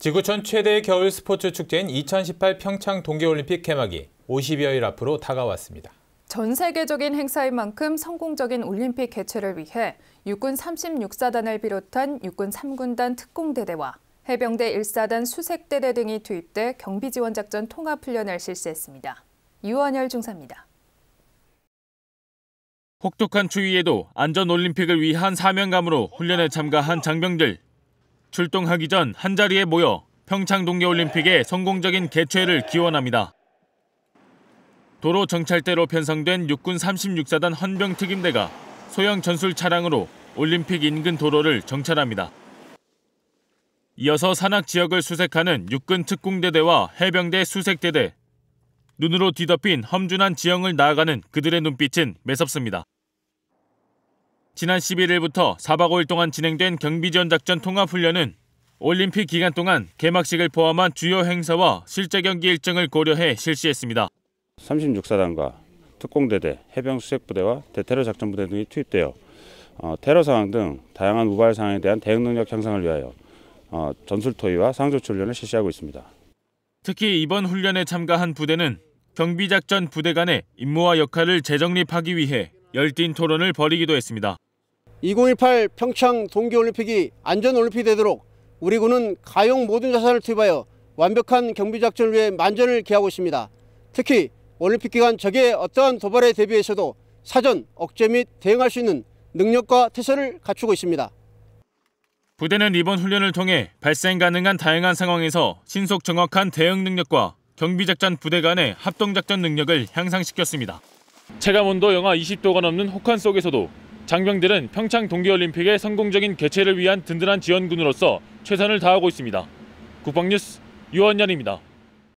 지구촌 최대의 겨울 스포츠 축제인 2018 평창 동계올림픽 개막이 50여일 앞으로 다가왔습니다. 전 세계적인 행사인 만큼 성공적인 올림픽 개최를 위해 육군 36사단을 비롯한 육군 3군단 특공대대와 해병대 1사단 수색대대 등이 투입돼 경비지원작전 통합훈련을 실시했습니다. 유원열 중사입니다. 혹독한 추위에도 안전올림픽을 위한 사명감으로 훈련에 참가한 장병들. 출동하기 전 한자리에 모여 평창 동계올림픽의 성공적인 개최를 기원합니다. 도로 정찰대로 편성된 육군 36사단 헌병특임대가 소형 전술 차량으로 올림픽 인근 도로를 정찰합니다. 이어서 산악 지역을 수색하는 육군 특공대대와 해병대 수색대대. 눈으로 뒤덮인 험준한 지형을 나아가는 그들의 눈빛은 매섭습니다. 지난 11일부터 4박 5일 동안 진행된 경비전 작전 통합훈련은 올림픽 기간 동안 개막식을 포함한 주요 행사와 실제 경기 일정을 고려해 실시했습니다. 36사단과 특공대대, 해병수색부대와 대테러 작전부대 등이 투입되어 어, 테러 상황 등 다양한 우발 상황에 대한 대응 능력 향상을 위하여 어, 전술 토의와 상조치 훈련을 실시하고 있습니다. 특히 이번 훈련에 참가한 부대는 경비작전 부대 간의 임무와 역할을 재정립하기 위해 열띤 토론을 벌이기도 했습니다. 2018 평창 동계올림픽이 안전올림픽이 되도록 우리 군은 가용 모든 자산을 투입하여 완벽한 경비작전을 위해 만전을 기하고 있습니다. 특히 올림픽 기간 적의 어떠한 도발에 대비해서도 사전, 억제 및 대응할 수 있는 능력과 태세를 갖추고 있습니다. 부대는 이번 훈련을 통해 발생 가능한 다양한 상황에서 신속 정확한 대응 능력과 경비작전 부대 간의 합동작전 능력을 향상시켰습니다. 체감온도 영하 20도가 넘는 혹한 속에서도 장병들은 평창 동계올림픽의 성공적인 개최를 위한 든든한 지원군으로서 최선을 다하고 있습니다. 국방뉴스 유원연입니다.